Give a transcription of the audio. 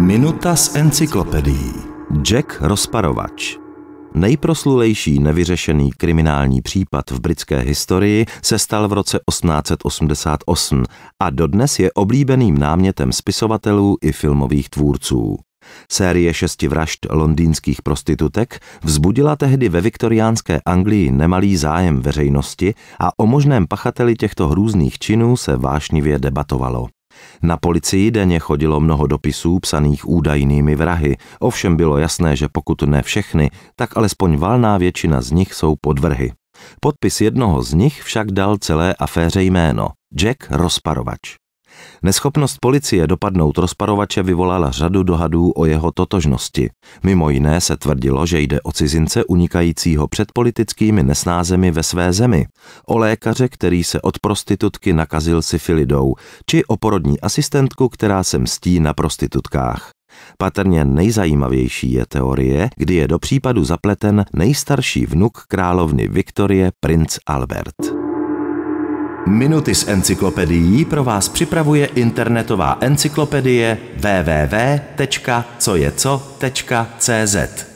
Minuta z encyklopedií. Jack Rozparovač. Nejproslulejší nevyřešený kriminální případ v britské historii se stal v roce 1888 a dodnes je oblíbeným námětem spisovatelů i filmových tvůrců. Série šesti vražd londýnských prostitutek vzbudila tehdy ve viktoriánské Anglii nemalý zájem veřejnosti a o možném pachateli těchto hrůzných činů se vášnivě debatovalo. Na policii denně chodilo mnoho dopisů psaných údajnými vrahy, ovšem bylo jasné, že pokud ne všechny, tak alespoň valná většina z nich jsou podvrhy. Podpis jednoho z nich však dal celé aféře jméno – Jack Rozparovač. Neschopnost policie dopadnout rozparovače vyvolala řadu dohadů o jeho totožnosti. Mimo jiné se tvrdilo, že jde o cizince unikajícího před politickými nesnázemi ve své zemi, o lékaře, který se od prostitutky nakazil syfilidou, či o porodní asistentku, která se mstí na prostitutkách. Patrně nejzajímavější je teorie, kdy je do případu zapleten nejstarší vnuk královny Viktorie princ Albert. Minuty s encyklopedií pro vás připravuje internetová encyklopedie www.cojeco.cz.